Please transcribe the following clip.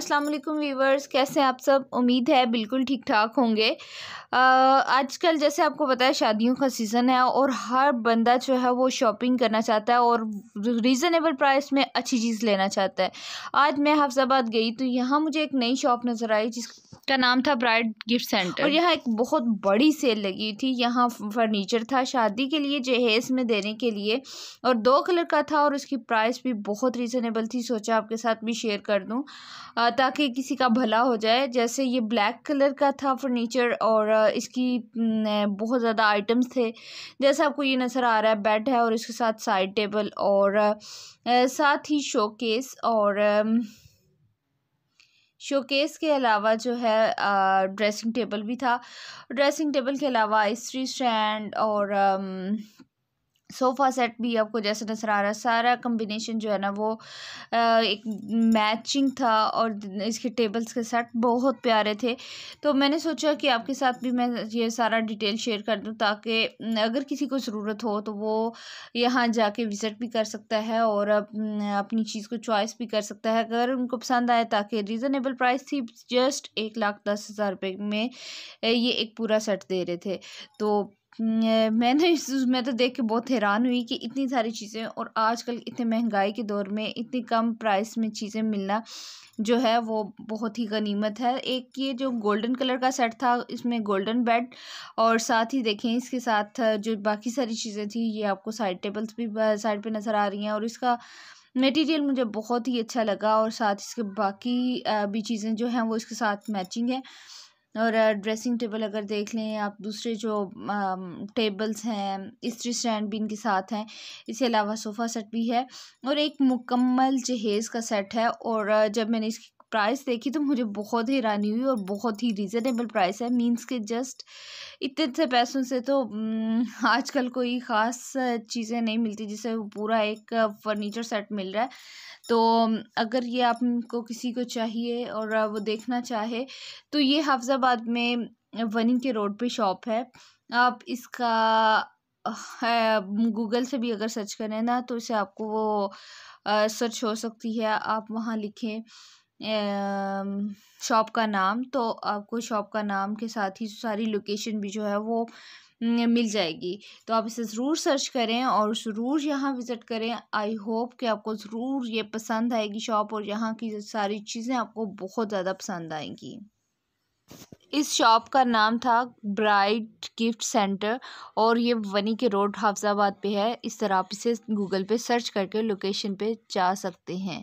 अस्सलाम वालेकुम वीवर्स कैसे आप सब उम्मीद है बिल्कुल ठीक ठाक होंगे आजकल जैसे आपको पता है शादियों का सीज़न है और हर बंदा जो है वो शॉपिंग करना चाहता है और रीज़नेबल प्राइस में अच्छी चीज़ लेना चाहता है आज मैं हफ्साबाद गई तो यहाँ मुझे एक नई शॉप नज़र आई जिस का नाम था ब्राइड गिफ्ट सेंटर और यहाँ एक बहुत बड़ी सेल लगी थी यहाँ फर्नीचर था शादी के लिए जहेज में देने के लिए और दो कलर का था और उसकी प्राइस भी बहुत रीज़नेबल थी सोचा आपके साथ भी शेयर कर दूँ ताकि किसी का भला हो जाए जैसे ये ब्लैक कलर का था फर्नीचर और इसकी बहुत ज़्यादा आइटम्स थे जैसे आपको ये नज़र आ रहा है बेड है और इसके साथ साइड टेबल और साथ ही शोकेस और शोकेस के अलावा जो है ड्रेसिंग टेबल भी था ड्रेसिंग टेबल के अलावा इस्त्री स्टैंड और सोफ़ा सेट भी आपको जैसे नज़र आ रहा है सारा कम्बिनेशन जो है ना वो एक मैचिंग था और इसके टेबल्स के सेट बहुत प्यारे थे तो मैंने सोचा कि आपके साथ भी मैं ये सारा डिटेल शेयर कर दूं ताकि अगर किसी को ज़रूरत हो तो वो यहाँ जाके विज़िट भी कर सकता है और अपनी चीज़ को चॉइस भी कर सकता है अगर उनको पसंद आए ताकि रीज़नेबल प्राइस थी जस्ट एक लाख दस हज़ार रुपये में ये एक पूरा सेट दे रहे थे तो मैंने इस मैं तो देख के बहुत हैरान हुई कि इतनी सारी चीज़ें और आजकल इतने महंगाई के दौर में इतनी कम प्राइस में चीज़ें मिलना जो है वो बहुत ही गनीमत है एक ये जो गोल्डन कलर का सेट था इसमें गोल्डन बेड और साथ ही देखें इसके साथ जो बाकी सारी चीज़ें थी ये आपको साइड टेबल्स भी साइड पर नज़र आ रही हैं और इसका मटेरियल मुझे बहुत ही अच्छा लगा और साथ इसके बाकी भी चीज़ें जो हैं वो इसके साथ मैचिंग है और ड्रेसिंग टेबल अगर देख लें आप दूसरे जो टेबल्स हैं इस्त्री स्टैंड भी इनके साथ हैं इसके अलावा सोफ़ा सेट भी है और एक मुकम्मल जहेज़ का सेट है और जब मैंने इसकी प्राइस देखी तो मुझे बहुत हैरानी हुई और बहुत ही रीज़नेबल प्राइस है मींस के जस्ट इतने से पैसों से तो आजकल कोई ख़ास चीज़ें नहीं मिलती जिसे पूरा एक फर्नीचर सेट मिल रहा है तो अगर ये आपको किसी को चाहिए और वो देखना चाहे तो ये हाफजाबाद में वनिंग के रोड पे शॉप है आप इसका गूगल से भी अगर सर्च करें ना तो इसे आपको वो सर्च हो सकती है आप वहाँ लिखें शॉप का नाम तो आपको शॉप का नाम के साथ ही सारी लोकेशन भी जो है वो मिल जाएगी तो आप इसे ज़रूर सर्च करें और ज़रूर यहाँ विज़िट करें आई होप कि आपको ज़रूर ये पसंद आएगी शॉप और यहाँ की सारी चीज़ें आपको बहुत ज़्यादा पसंद आएंगी इस शॉप का नाम था ब्राइट गिफ्ट सेंटर और ये वनी के रोड हाफजाबाद पे है इस तरह आप इसे गूगल पे सर्च करके लोकेशन पे जा सकते हैं